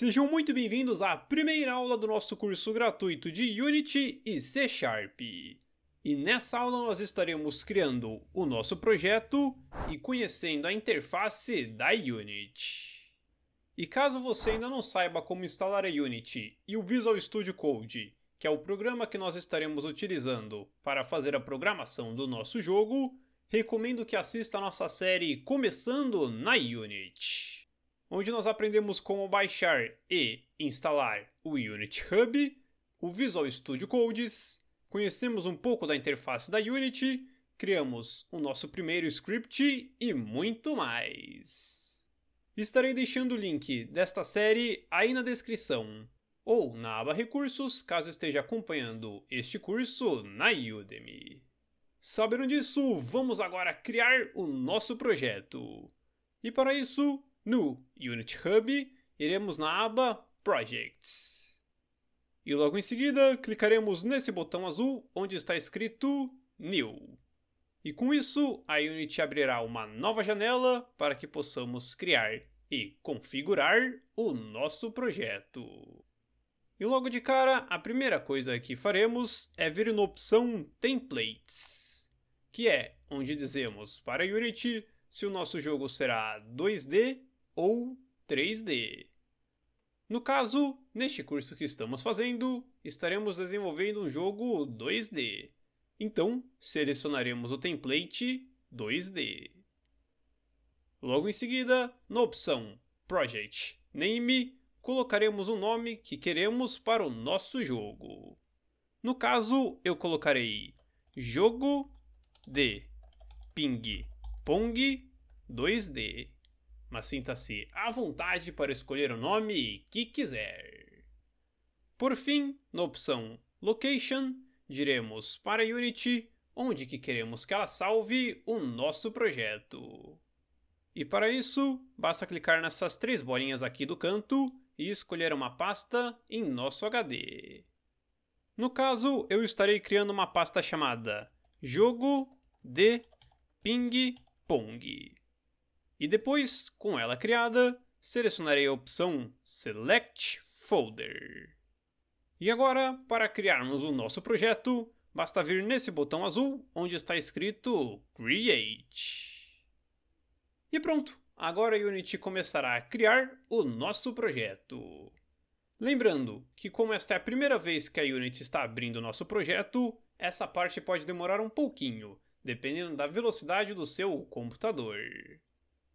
Sejam muito bem-vindos à primeira aula do nosso curso gratuito de Unity e C Sharp. E nessa aula nós estaremos criando o nosso projeto e conhecendo a interface da Unity. E caso você ainda não saiba como instalar a Unity e o Visual Studio Code, que é o programa que nós estaremos utilizando para fazer a programação do nosso jogo, recomendo que assista a nossa série Começando na Unity onde nós aprendemos como baixar e instalar o Unity Hub, o Visual Studio Codes, conhecemos um pouco da interface da Unity, criamos o nosso primeiro script e muito mais. Estarei deixando o link desta série aí na descrição ou na aba Recursos, caso esteja acompanhando este curso na Udemy. Sabendo disso, vamos agora criar o nosso projeto. E para isso, no Unity Hub, iremos na aba Projects. E logo em seguida, clicaremos nesse botão azul onde está escrito New. E com isso, a Unity abrirá uma nova janela para que possamos criar e configurar o nosso projeto. E logo de cara, a primeira coisa que faremos é vir na opção Templates, que é onde dizemos para a Unity se o nosso jogo será 2D ou 3D. No caso, neste curso que estamos fazendo, estaremos desenvolvendo um jogo 2D. Então, selecionaremos o template 2D. Logo em seguida, na opção Project Name, colocaremos o nome que queremos para o nosso jogo. No caso, eu colocarei jogo de ping pong 2D mas sinta-se à vontade para escolher o nome que quiser. Por fim, na opção Location, diremos para Unity onde que queremos que ela salve o nosso projeto. E para isso, basta clicar nessas três bolinhas aqui do canto e escolher uma pasta em nosso HD. No caso, eu estarei criando uma pasta chamada jogo de ping pong. E depois, com ela criada, selecionarei a opção Select Folder. E agora, para criarmos o nosso projeto, basta vir nesse botão azul onde está escrito Create. E pronto, agora a Unity começará a criar o nosso projeto. Lembrando que como esta é a primeira vez que a Unity está abrindo o nosso projeto, essa parte pode demorar um pouquinho, dependendo da velocidade do seu computador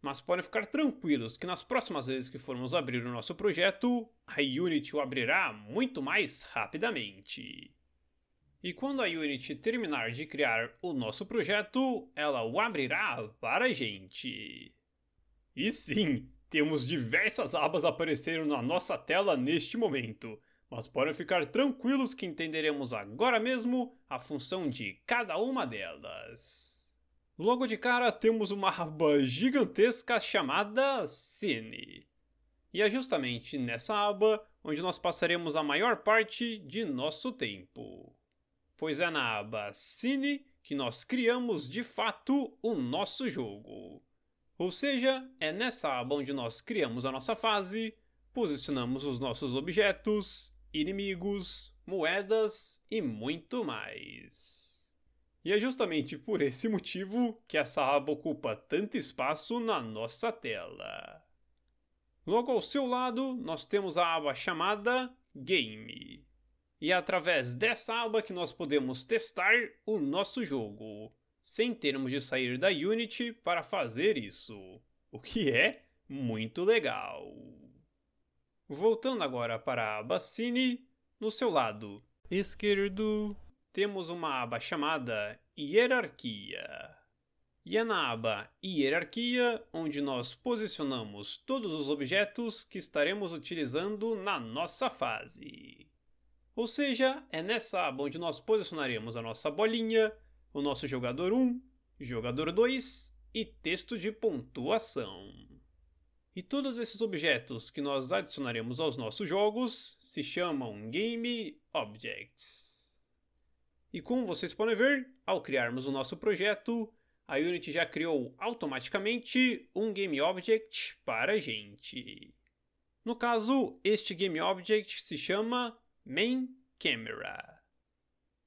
mas podem ficar tranquilos que nas próximas vezes que formos abrir o nosso projeto, a Unity o abrirá muito mais rapidamente. E quando a Unity terminar de criar o nosso projeto, ela o abrirá para a gente. E sim, temos diversas abas aparecendo na nossa tela neste momento, mas podem ficar tranquilos que entenderemos agora mesmo a função de cada uma delas. Logo de cara temos uma aba gigantesca chamada Cine. E é justamente nessa aba onde nós passaremos a maior parte de nosso tempo. Pois é na aba Cine que nós criamos de fato o nosso jogo. Ou seja, é nessa aba onde nós criamos a nossa fase, posicionamos os nossos objetos, inimigos, moedas e muito mais. E é justamente por esse motivo que essa aba ocupa tanto espaço na nossa tela. Logo ao seu lado, nós temos a aba chamada Game. E é através dessa aba que nós podemos testar o nosso jogo, sem termos de sair da Unity para fazer isso, o que é muito legal. Voltando agora para a aba Cine, no seu lado esquerdo temos uma aba chamada Hierarquia. E é na aba Hierarquia onde nós posicionamos todos os objetos que estaremos utilizando na nossa fase. Ou seja, é nessa aba onde nós posicionaremos a nossa bolinha, o nosso jogador 1, jogador 2 e texto de pontuação. E todos esses objetos que nós adicionaremos aos nossos jogos se chamam Game Objects. E como vocês podem ver, ao criarmos o nosso projeto, a Unity já criou automaticamente um GameObject para a gente. No caso, este GameObject se chama Main Camera.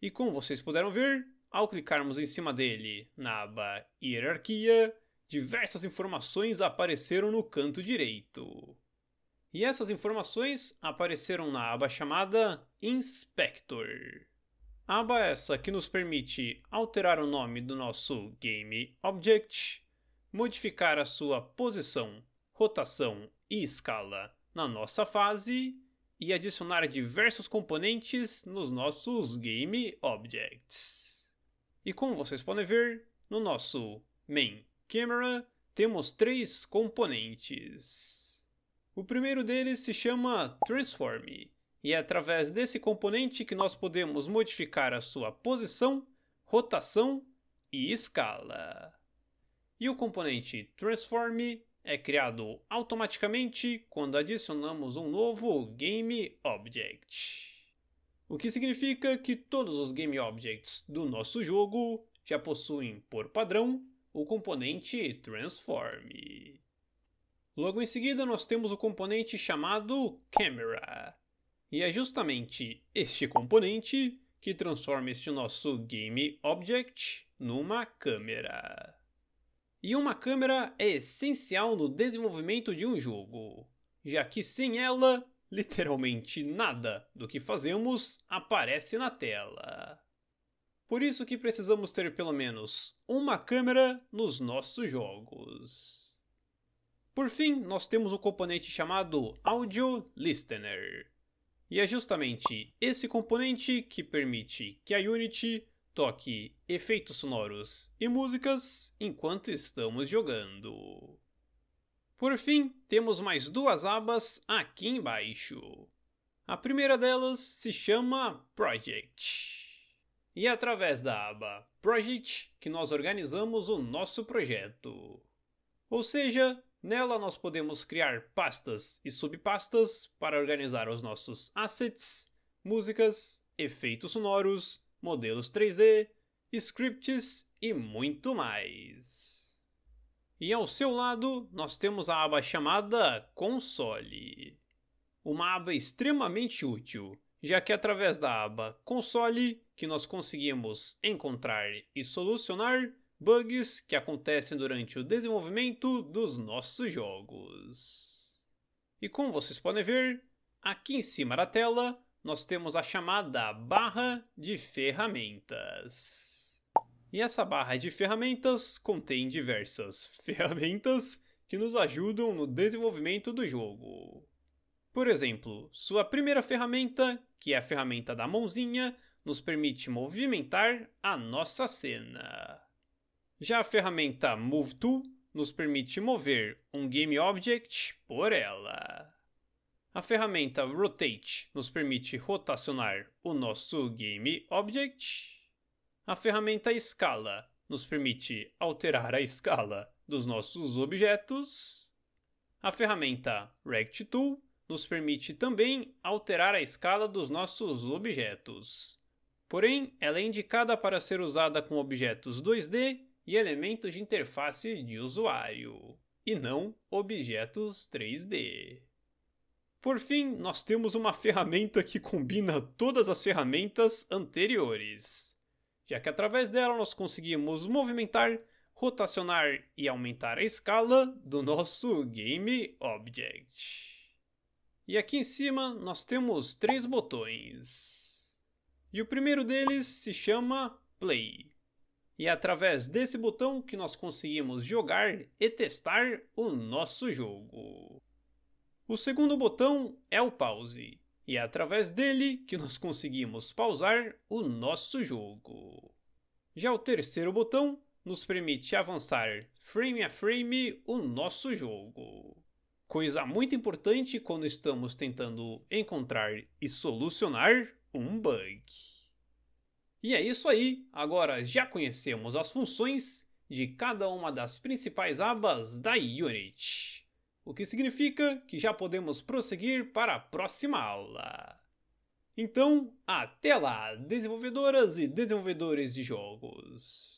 E como vocês puderam ver, ao clicarmos em cima dele na aba Hierarquia, diversas informações apareceram no canto direito. E essas informações apareceram na aba chamada Inspector. Aba essa que nos permite alterar o nome do nosso Game Object, modificar a sua posição, rotação e escala na nossa fase e adicionar diversos componentes nos nossos Game Objects. E como vocês podem ver, no nosso Main Camera temos três componentes. O primeiro deles se chama Transform, e é através desse componente que nós podemos modificar a sua posição, rotação e escala. E o componente Transform é criado automaticamente quando adicionamos um novo Game Object. O que significa que todos os Game Objects do nosso jogo já possuem, por padrão, o componente Transform. Logo em seguida, nós temos o componente chamado Camera, e é justamente este componente que transforma este nosso Game Object numa câmera. E uma câmera é essencial no desenvolvimento de um jogo, já que sem ela, literalmente nada do que fazemos aparece na tela. Por isso que precisamos ter pelo menos uma câmera nos nossos jogos. Por fim, nós temos um componente chamado Audio Listener, e é justamente esse componente que permite que a Unity toque efeitos sonoros e músicas enquanto estamos jogando. Por fim, temos mais duas abas aqui embaixo. A primeira delas se chama Project. E é através da aba Project que nós organizamos o nosso projeto. Ou seja, Nela nós podemos criar pastas e subpastas para organizar os nossos assets, músicas, efeitos sonoros, modelos 3D, scripts e muito mais. E ao seu lado, nós temos a aba chamada Console. Uma aba extremamente útil, já que é através da aba Console que nós conseguimos encontrar e solucionar bugs que acontecem durante o desenvolvimento dos nossos jogos. E como vocês podem ver, aqui em cima da tela nós temos a chamada barra de ferramentas. E essa barra de ferramentas contém diversas ferramentas que nos ajudam no desenvolvimento do jogo. Por exemplo, sua primeira ferramenta, que é a ferramenta da mãozinha, nos permite movimentar a nossa cena. Já a ferramenta Move Tool nos permite mover um GameObject por ela. A ferramenta Rotate nos permite rotacionar o nosso GameObject. A ferramenta Escala nos permite alterar a escala dos nossos objetos. A ferramenta Rect Tool nos permite também alterar a escala dos nossos objetos. Porém, ela é indicada para ser usada com objetos 2D e elementos de interface de usuário, e não objetos 3D. Por fim, nós temos uma ferramenta que combina todas as ferramentas anteriores, já que através dela nós conseguimos movimentar, rotacionar e aumentar a escala do nosso Game Object. E aqui em cima nós temos três botões. E o primeiro deles se chama Play, e é através desse botão que nós conseguimos jogar e testar o nosso jogo. O segundo botão é o pause, e é através dele que nós conseguimos pausar o nosso jogo. Já o terceiro botão nos permite avançar frame a frame o nosso jogo. Coisa muito importante quando estamos tentando encontrar e solucionar um bug. E é isso aí! Agora já conhecemos as funções de cada uma das principais abas da Unity, o que significa que já podemos prosseguir para a próxima aula. Então, até lá, desenvolvedoras e desenvolvedores de jogos!